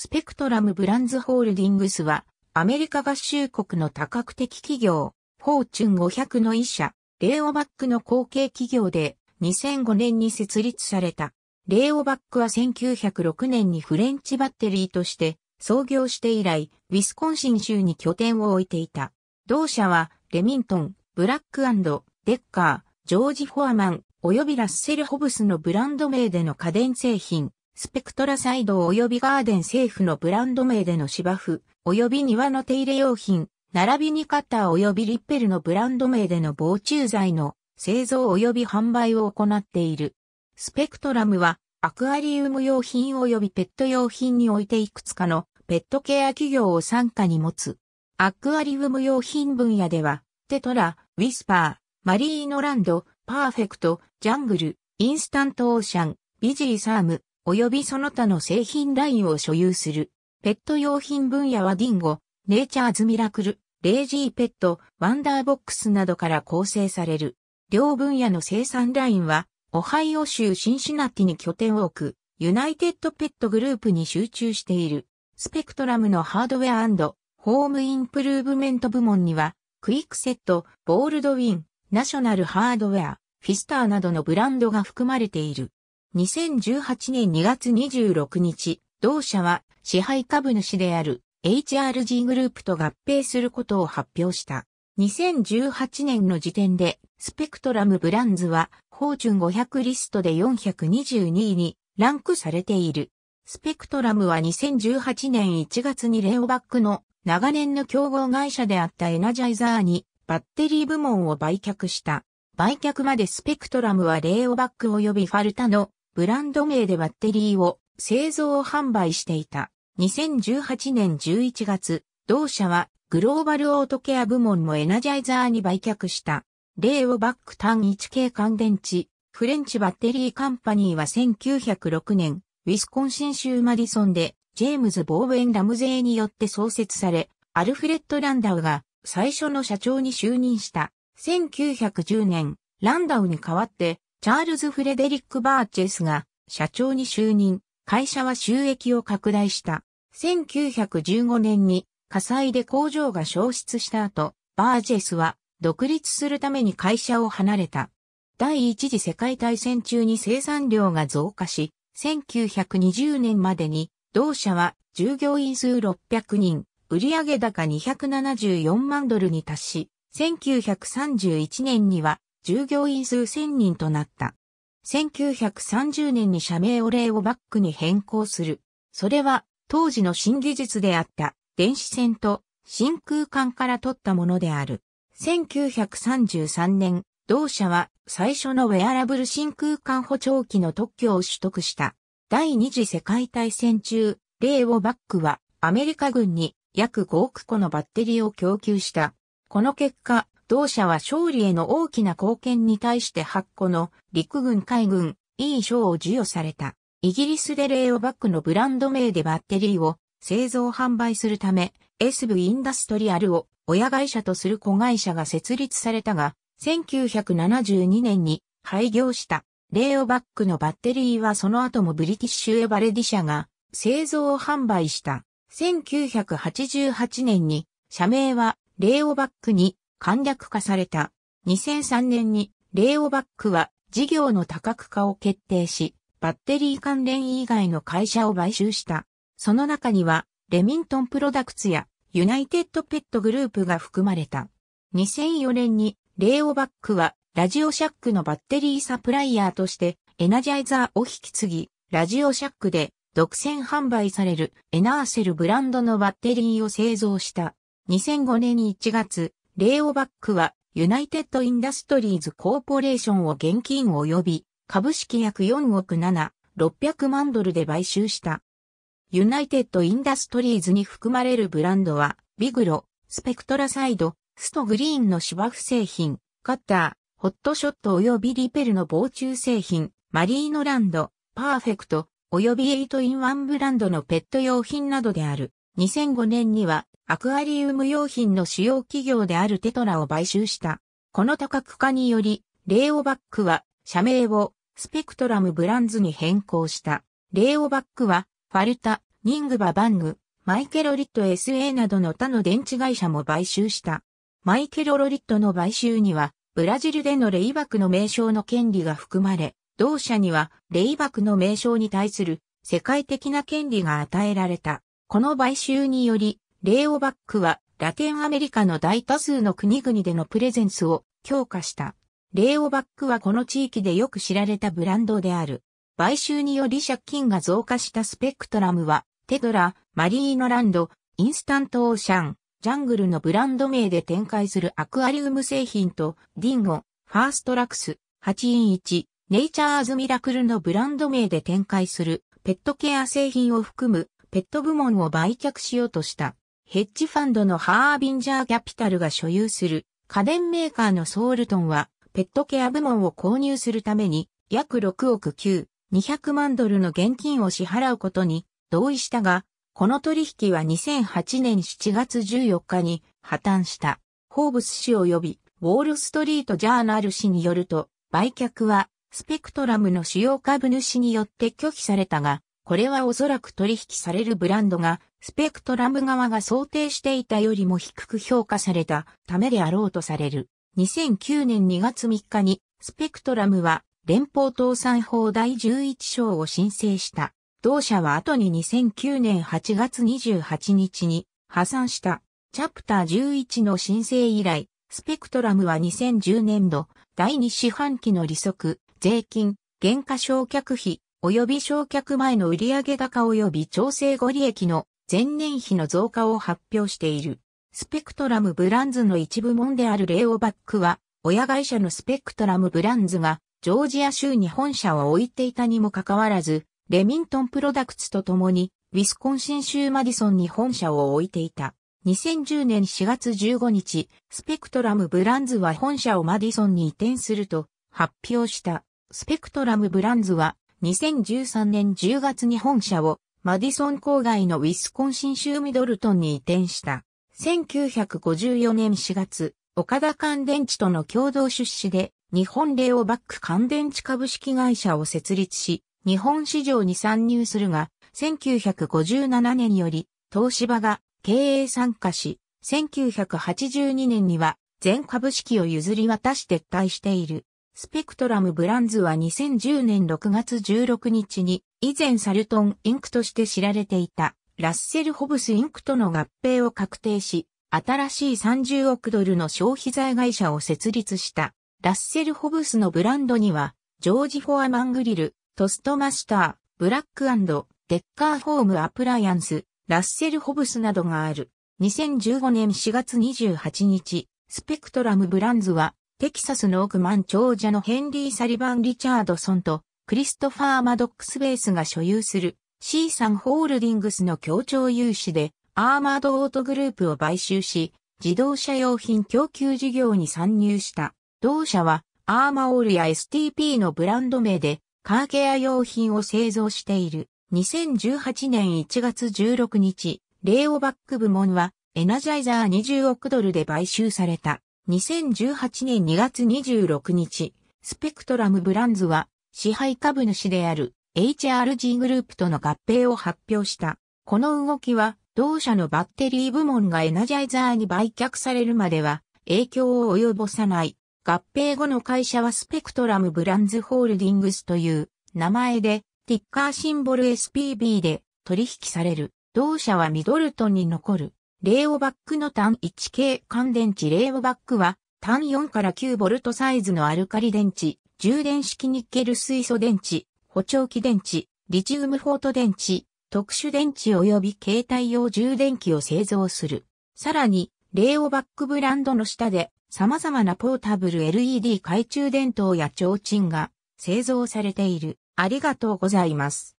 スペクトラムブランズホールディングスは、アメリカ合衆国の多角的企業、フォーチュン500の医者、レオバックの後継企業で、2005年に設立された。レオバックは1906年にフレンチバッテリーとして創業して以来、ウィスコンシン州に拠点を置いていた。同社は、レミントン、ブラックデッカー、ジョージ・フォアマン、及びラッセル・ホブスのブランド名での家電製品、スペクトラサイド及びガーデン政府のブランド名での芝生、及び庭の手入れ用品、並びにカッター及びリッペルのブランド名での防虫剤の製造及び販売を行っている。スペクトラムはアクアリウム用品及びペット用品においていくつかのペットケア企業を傘下に持つ。アクアリウム用品分野では、テトラ、ウィスパー、マリーノランド、パーフェクト、ジャングル、インスタントオーシャン、ビジーサーム、及びその他の製品ラインを所有する。ペット用品分野はディンゴ、ネイチャーズミラクル、レイジーペット、ワンダーボックスなどから構成される。両分野の生産ラインは、オハイオ州シンシナティに拠点を置く、ユナイテッドペットグループに集中している。スペクトラムのハードウェアホームインプルーブメント部門には、クイックセット、ボールドウィン、ナショナルハードウェア、フィスターなどのブランドが含まれている。2018年2月26日、同社は支配株主である HRG グループと合併することを発表した。2018年の時点で、スペクトラムブランズは、フォーチュン500リストで422位にランクされている。スペクトラムは2018年1月にレオバックの長年の競合会社であったエナジャイザーにバッテリー部門を売却した。売却までスペクトラムはレオバック及びファルタのブランド名でバッテリーを製造販売していた。2018年11月、同社はグローバルオートケア部門もエナジャイザーに売却した。レイオバック単1系乾電池。フレンチバッテリーカンパニーは1906年、ウィスコンシン州マディソンで、ジェームズ・ボーウェン・ラムゼーによって創設され、アルフレッド・ランダウが最初の社長に就任した。1910年、ランダウに代わってチャールズ・フレデリック・バーチェスが社長に就任、会社は収益を拡大した。1915年に火災で工場が消失した後、バーチェスは独立するために会社を離れた。第一次世界大戦中に生産量が増加し、1920年までに同社は従業員数600人、売上高274万ドルに達し、1931年には従業員数千人となった。1930年に社名を令をバックに変更する。それは当時の新技術であった電子線と真空管から取ったものである。1933年、同社は最初のウェアラブル真空管補聴器の特許を取得した。第二次世界大戦中、レイオバックはアメリカ軍に約5億個のバッテリーを供給した。この結果、同社は勝利への大きな貢献に対して8個の陸軍海軍 E 賞を授与された。イギリスでレオバックのブランド名でバッテリーを製造販売するため SV インダストリアルを親会社とする子会社が設立されたが、1972年に廃業した。レオバックのバッテリーはその後もブリティッシュエバレディ社が製造を販売した。1988年に社名はレオバックに簡略化された。2003年にレオバックは事業の多角化を決定し、バッテリー関連以外の会社を買収した。その中には、レミントンプロダクツやユナイテッドペットグループが含まれた。2004年にレオバックはラジオシャックのバッテリーサプライヤーとしてエナジャイザーを引き継ぎ、ラジオシャックで独占販売されるエナーセルブランドのバッテリーを製造した。2005年1月、レオバックは、ユナイテッド・インダストリーズ・コーポレーションを現金及び、株式約4億7、600万ドルで買収した。ユナイテッド・インダストリーズに含まれるブランドは、ビグロ、スペクトラサイド、ストグリーンの芝生製品、カッター、ホットショット及びリペルの防虫製品、マリーノランド、パーフェクト、及びエイトインワンブランドのペット用品などである。2005年にはアクアリウム用品の主要企業であるテトラを買収した。この多角化により、レイオバックは社名をスペクトラムブランズに変更した。レイオバックはファルタ、ニングババング、マイケロリット SA などの他の電池会社も買収した。マイケロロリットの買収には、ブラジルでのレイバクの名称の権利が含まれ、同社にはレイバクの名称に対する世界的な権利が与えられた。この買収により、レオバックはラテンアメリカの大多数の国々でのプレゼンスを強化した。レオバックはこの地域でよく知られたブランドである。買収により借金が増加したスペクトラムは、テドラ、マリーノランド、インスタントオーシャン、ジャングルのブランド名で展開するアクアリウム製品と、ディンゴ、ファーストラクス、8イン1、ネイチャーズミラクルのブランド名で展開するペットケア製品を含むペット部門を売却しようとした。ヘッジファンドのハービンジャーキャピタルが所有する家電メーカーのソウルトンは、ペットケア部門を購入するために、約6億9、200万ドルの現金を支払うことに同意したが、この取引は2008年7月14日に破綻した。ホーブス氏及び、ウォールストリートジャーナル氏によると、売却は、スペクトラムの主要株主によって拒否されたが、これはおそらく取引されるブランドがスペクトラム側が想定していたよりも低く評価されたためであろうとされる。2009年2月3日に、スペクトラムは連邦倒産法第11章を申請した。同社は後に2009年8月28日に破産した。チャプター11の申請以来、スペクトラムは2010年度第2四半期の利息、税金、減価償却費、及び償却前の売上高及び調整後利益の前年比の増加を発表している。スペクトラムブランズの一部門であるレオバックは、親会社のスペクトラムブランズが、ジョージア州に本社を置いていたにもかかわらず、レミントンプロダクツと共に、ウィスコンシン州マディソンに本社を置いていた。2010年4月15日、スペクトラムブランズは本社をマディソンに移転すると発表した。スペクトラムブランズは2013年10月に本社をマディソン郊外のウィスコンシン州ミドルトンに移転した。1954年4月、岡田乾電池との共同出資で、日本レオバック乾電池株式会社を設立し、日本市場に参入するが、1957年より、東芝が経営参加し、1982年には全株式を譲り渡し撤退している。スペクトラムブランズは2010年6月16日に、以前サルトンインクとして知られていた、ラッセル・ホブスインクとの合併を確定し、新しい30億ドルの消費財会社を設立した。ラッセル・ホブスのブランドには、ジョージ・フォアマングリル、トストマスター、ブラックデッカーホームアプライアンス、ラッセル・ホブスなどがある。2015年4月28日、スペクトラムブランズはテキサスの億万長者のヘンリー・サリバン・リチャードソンとクリストファー・マドックス・ベースが所有する C 3ホールディングスの協調融資でアーマード・オートグループを買収し自動車用品供給事業に参入した。同社はアーマオールや STP のブランド名でカーケア用品を製造している。2018年1月16日、レイオバック部門はエナジャイザー20億ドルで買収された。2018年2月26日、スペクトラムブランズは支配株主である HRG グループとの合併を発表した。この動きは同社のバッテリー部門がエナジャイザーに売却されるまでは影響を及ぼさない。合併後の会社はスペクトラムブランズホールディングスという名前でティッカーシンボル SPB で取引される。同社はミドルトンに残る。レイオバックの単1系乾電池レイオバックは単4から9ボルトサイズのアルカリ電池、充電式ニッケル水素電池、補聴器電池、リチウムフォート電池、特殊電池及び携帯用充電器を製造する。さらに、レイオバックブランドの下で様々なポータブル LED 懐中電灯や提灯が製造されている。ありがとうございます。